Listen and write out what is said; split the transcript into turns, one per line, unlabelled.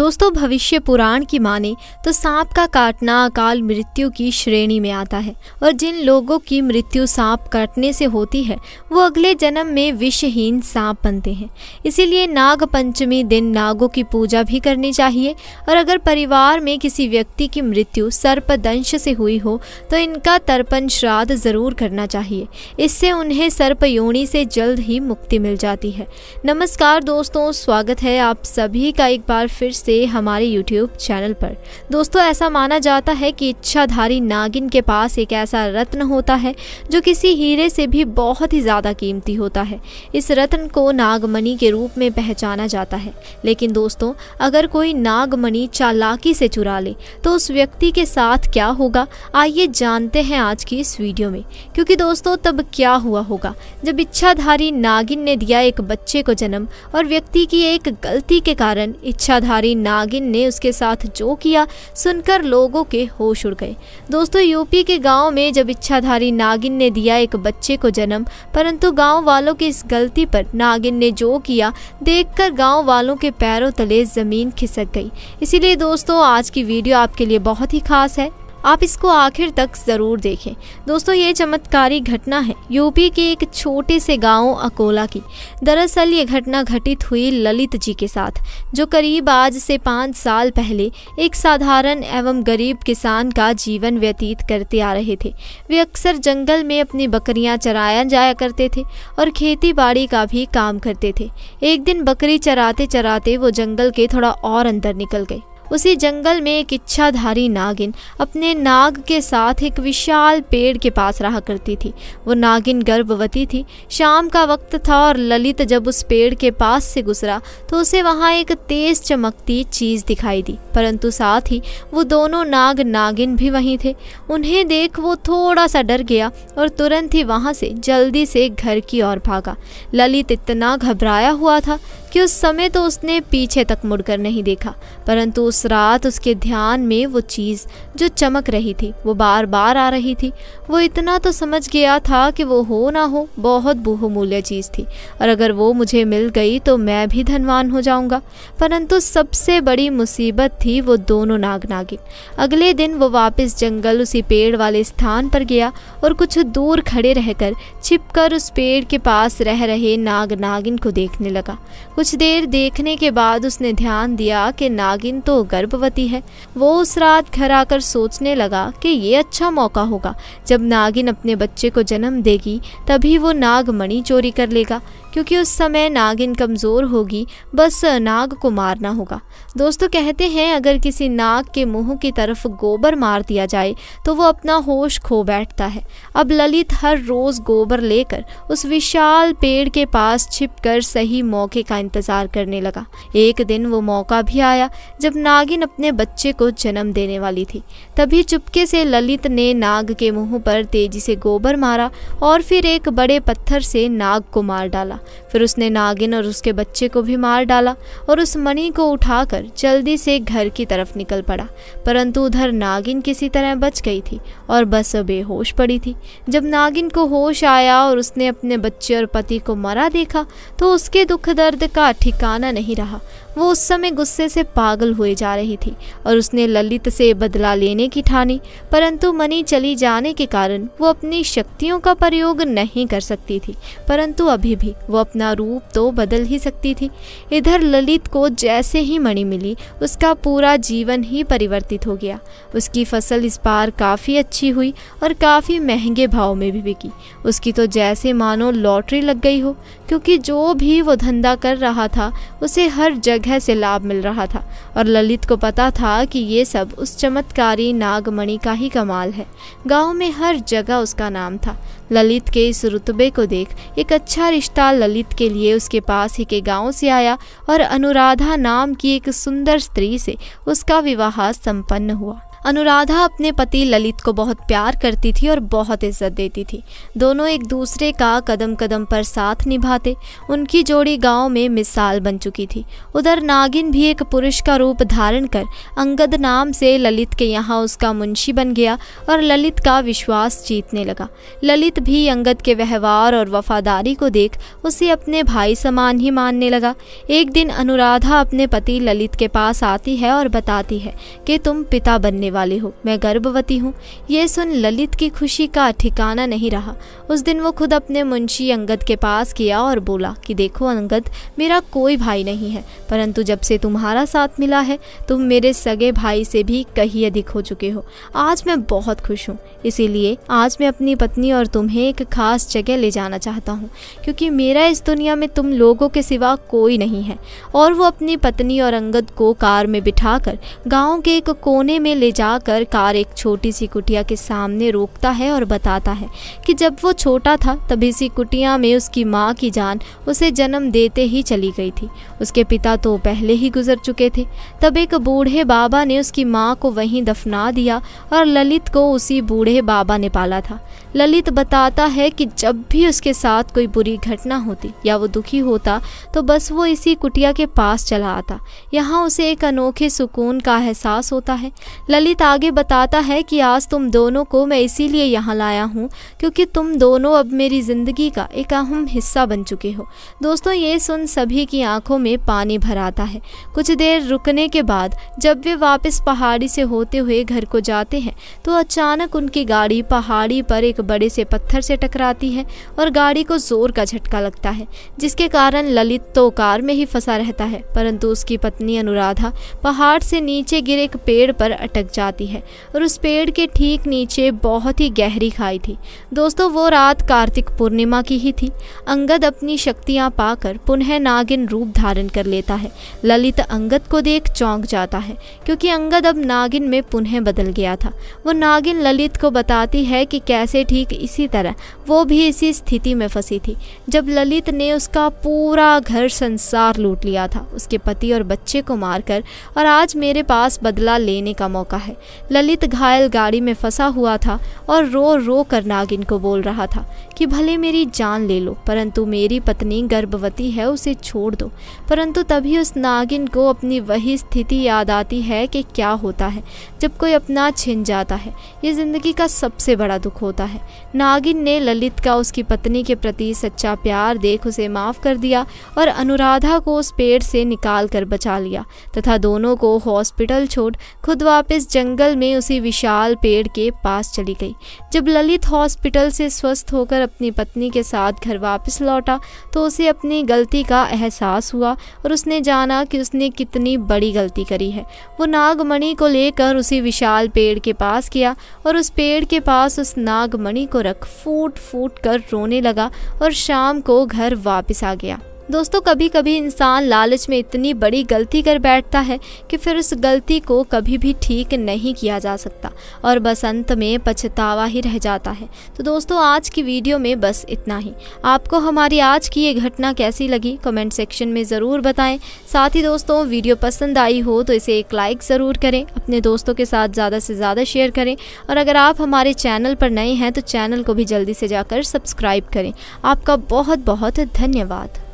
दोस्तों भविष्य पुराण की माने तो सांप का काटना अकाल मृत्यु की श्रेणी में आता है और जिन लोगों की मृत्यु सांप काटने से होती है वो अगले जन्म में विषहीन सांप बनते हैं इसीलिए नाग पंचमी दिन नागों की पूजा भी करनी चाहिए और अगर परिवार में किसी व्यक्ति की मृत्यु सर्पदंश से हुई हो तो इनका तर्पण श्राद्ध जरूर करना चाहिए इससे उन्हें सर्प योनि से जल्द ही मुक्ति मिल जाती है नमस्कार दोस्तों स्वागत है आप सभी का एक बार फिर से से हमारे यूट्यूब चैनल पर दोस्तों ऐसा माना जाता है कि इच्छाधारी नागिन के पास एक ऐसा रत्न होता है जो किसी हीरे से भी बहुत ही ज़्यादा कीमती होता है इस रत्न को नागमणि के रूप में पहचाना जाता है लेकिन दोस्तों अगर कोई नागमणि चालाकी से चुरा ले तो उस व्यक्ति के साथ क्या होगा आइए जानते हैं आज की इस वीडियो में क्योंकि दोस्तों तब क्या हुआ होगा जब इच्छाधारी नागिन ने दिया एक बच्चे को जन्म और व्यक्ति की एक गलती के कारण इच्छाधारी नागिन ने उसके साथ जो किया सुनकर लोगों के होश उड़ गए दोस्तों यूपी के गांव में जब इच्छाधारी नागिन ने दिया एक बच्चे को जन्म परंतु गांव वालों की इस गलती पर नागिन ने जो किया देखकर गांव वालों के पैरों तले ज़मीन खिसक गई इसीलिए दोस्तों आज की वीडियो आपके लिए बहुत ही खास है आप इसको आखिर तक ज़रूर देखें दोस्तों ये चमत्कारी घटना है यूपी के एक छोटे से गांव अकोला की दरअसल ये घटना घटित हुई ललित जी के साथ जो करीब आज से पाँच साल पहले एक साधारण एवं गरीब किसान का जीवन व्यतीत करते आ रहे थे वे अक्सर जंगल में अपनी बकरियां चराया जाया करते थे और खेती बाड़ी का भी काम करते थे एक दिन बकरी चराते चराते वो जंगल के थोड़ा और अंदर निकल गए उसी जंगल में एक इच्छाधारी नागिन अपने नाग के साथ एक विशाल पेड़ के पास रहा करती थी वो नागिन गर्भवती थी शाम का वक्त था और ललित जब उस पेड़ के पास से गुजरा तो उसे वहाँ एक तेज चमकती चीज़ दिखाई दी परंतु साथ ही वो दोनों नाग नागिन भी वहीं थे उन्हें देख वो थोड़ा सा डर गया और तुरंत ही वहाँ से जल्दी से घर की ओर भागा ललित इतना घबराया हुआ था कि उस समय तो उसने पीछे तक मुड़कर नहीं देखा परंतु उस रात उसके ध्यान में वो चीज़ जो चमक रही थी वो बार बार आ रही थी वो इतना तो समझ गया था कि वो हो ना हो बहुत बहुमूल्य चीज़ थी और अगर वो मुझे मिल गई तो मैं भी धनवान हो जाऊंगा परंतु सबसे बड़ी मुसीबत थी वो दोनों नाग नागिन अगले दिन वो वापस जंगल उसी पेड़ वाले स्थान पर गया और कुछ दूर खड़े रहकर छिपकर उस पेड़ के पास रह रहे नाग नागिन को देखने लगा कुछ देर देखने के बाद उसने ध्यान दिया कि नागिन तो गर्भवती है वो उस रात घर आकर सोचने लगा कि ये अच्छा मौका होगा जब नागिन अपने बच्चे को जन्म देगी तभी वो नाग मणि चोरी कर लेगा क्योंकि उस समय नागिन कमज़ोर होगी बस नाग को मारना होगा दोस्तों कहते हैं अगर किसी नाग के मुंह की तरफ गोबर मार दिया जाए तो वो अपना होश खो बैठता है अब ललित हर रोज़ गोबर लेकर उस विशाल पेड़ के पास छिपकर सही मौके का इंतज़ार करने लगा एक दिन वो मौका भी आया जब नागिन अपने बच्चे को जन्म देने वाली थी तभी चुपके से ललित ने नाग के मुंह पर तेजी से गोबर मारा और फिर एक बड़े पत्थर से नाग को मार डाला फिर उसने नागिन और उसके बच्चे को भी मार डाला और उस मणि को उठाकर जल्दी से घर की तरफ निकल पड़ा परंतु उधर नागिन किसी तरह बच गई थी और बस बेहोश पड़ी थी जब नागिन को होश आया और उसने अपने बच्चे और पति को मरा देखा तो उसके दुख दर्द का उसका ठिकाना नहीं रहा वो उस समय गुस्से से पागल हुए जा रही थी और उसने ललित से बदला लेने की ठानी परंतु मनी चली जाने के कारण वो अपनी शक्तियों का प्रयोग नहीं कर सकती थी परंतु अभी भी वो अपना रूप तो बदल ही सकती थी इधर ललित को जैसे ही मणि मिली उसका पूरा जीवन ही परिवर्तित हो गया उसकी फसल इस बार काफ़ी अच्छी हुई और काफ़ी महंगे भाव में भी बिकी उसकी तो जैसे मानो लॉटरी लग गई हो क्योंकि जो भी वो धंधा कर रहा रहा था उसे हर जगह से लाभ मिल रहा था और ललित को पता था कि ये सब उस चमत्कारी नागमणि का ही कमाल है गांव में हर जगह उसका नाम था ललित के इस रुतबे को देख एक अच्छा रिश्ता ललित के लिए उसके पास ही के गांव से आया और अनुराधा नाम की एक सुंदर स्त्री से उसका विवाह संपन्न हुआ अनुराधा अपने पति ललित को बहुत प्यार करती थी और बहुत इज्जत देती थी दोनों एक दूसरे का कदम कदम पर साथ निभाते उनकी जोड़ी गांव में मिसाल बन चुकी थी उधर नागिन भी एक पुरुष का रूप धारण कर अंगद नाम से ललित के यहाँ उसका मुंशी बन गया और ललित का विश्वास जीतने लगा ललित भी अंगद के व्यवहार और वफादारी को देख उसे अपने भाई समान ही मानने लगा एक दिन अनुराधा अपने पति ललित के पास आती है और बताती है कि तुम पिता बनने वाले वाली हूँ मैं गर्भवती हूँ ये सुन ललित की खुशी का ठिकाना नहीं रहा उस दिन वो खुद अपने मुंशी अंगद के पास किया और बोला कि देखो अंगद मेरा कोई भाई नहीं है परंतु जब से तुम्हारा साथ मिला है तुम मेरे सगे भाई से भी कहीं अधिक हो चुके हो आज मैं बहुत खुश हूँ इसीलिए आज मैं अपनी पत्नी और तुम्हें एक खास जगह ले जाना चाहता हूँ क्योंकि मेरा इस दुनिया में तुम लोगों के सिवा कोई नहीं है और वो अपनी पत्नी और अंगद को कार में बिठाकर गांव के एक कोने में ले जाकर कार एक छोटी सी कुटिया के सामने रोकता है और बताता है कि जब वो छोटा था तब इसी कुटिया में उसकी माँ की जान उसे जन्म देते ही चली गई थी उसके पिता तो पहले ही गुजर चुके थे तब एक बूढ़े बाबा ने उसकी माँ को वहीं दफना दिया और ललित को उसी बूढ़े बाबा ने पाला था ललित बताता है कि जब भी उसके साथ कोई बुरी घटना होती या वो दुखी होता तो बस वो इसी कुटिया के पास चला आता यहाँ उसे एक अनोखे सुकून का एहसास होता है ललित पीड़ित आगे बताता है कि आज तुम दोनों को मैं इसीलिए यहाँ लाया हूँ क्योंकि तुम दोनों अब मेरी ज़िंदगी का एक अहम हिस्सा बन चुके हो दोस्तों ये सुन सभी की आंखों में पानी भर आता है कुछ देर रुकने के बाद जब वे वापस पहाड़ी से होते हुए घर को जाते हैं तो अचानक उनकी गाड़ी पहाड़ी पर एक बड़े से पत्थर से टकराती है और गाड़ी को ज़ोर का झटका लगता है जिसके कारण ललित तो कार में ही फंसा रहता है परंतु उसकी पत्नी अनुराधा पहाड़ से नीचे गिरे एक पेड़ पर अटक जाती जाती है और उस पेड़ के ठीक नीचे बहुत ही गहरी खाई थी दोस्तों वो रात कार्तिक पूर्णिमा की ही थी अंगद अपनी शक्तियाँ पाकर पुनः नागिन रूप धारण कर लेता है ललित अंगद को देख चौंक जाता है क्योंकि अंगद अब नागिन में पुनः बदल गया था वो नागिन ललित को बताती है कि कैसे ठीक इसी तरह वो भी इसी स्थिति में फंसी थी जब ललित ने उसका पूरा घर संसार लूट लिया था उसके पति और बच्चे को मारकर और आज मेरे पास बदला लेने का मौका है है ललित घायल गाड़ी में फंसा हुआ था और रो रो कर नागिन को बोल रहा था कि भले मेरी जान ले लो परंतु मेरी पत्नी गर्भवती है उसे छोड़ दो परंतु तभी उस नागिन को अपनी वही स्थिति याद आती है कि क्या होता है जब कोई अपना छिन जाता है ये ज़िंदगी का सबसे बड़ा दुख होता है नागिन ने ललित का उसकी पत्नी के प्रति सच्चा प्यार देख उसे माफ़ कर दिया और अनुराधा को उस पेड़ से निकाल कर बचा लिया तथा दोनों को हॉस्पिटल छोड़ खुद वापस जंगल में उसी विशाल पेड़ के पास चली गई जब ललित हॉस्पिटल से स्वस्थ होकर अपनी पत्नी के साथ घर वापस लौटा तो उसे अपनी गलती का एहसास हुआ और उसने जाना कि उसने कितनी बड़ी गलती करी है वो नागमणि को लेकर उसी विशाल पेड़ के पास गया और उस पेड़ के पास उस नागमणि को रख फूट फूट कर रोने लगा और शाम को घर वापस आ गया दोस्तों कभी कभी इंसान लालच में इतनी बड़ी गलती कर बैठता है कि फिर उस गलती को कभी भी ठीक नहीं किया जा सकता और बस अंत में पछतावा ही रह जाता है तो दोस्तों आज की वीडियो में बस इतना ही आपको हमारी आज की ये घटना कैसी लगी कमेंट सेक्शन में ज़रूर बताएं साथ ही दोस्तों वीडियो पसंद आई हो तो इसे एक लाइक ज़रूर करें अपने दोस्तों के साथ ज़्यादा से ज़्यादा शेयर करें और अगर आप हमारे चैनल पर नए हैं तो चैनल को भी जल्दी से जाकर सब्सक्राइब करें आपका बहुत बहुत धन्यवाद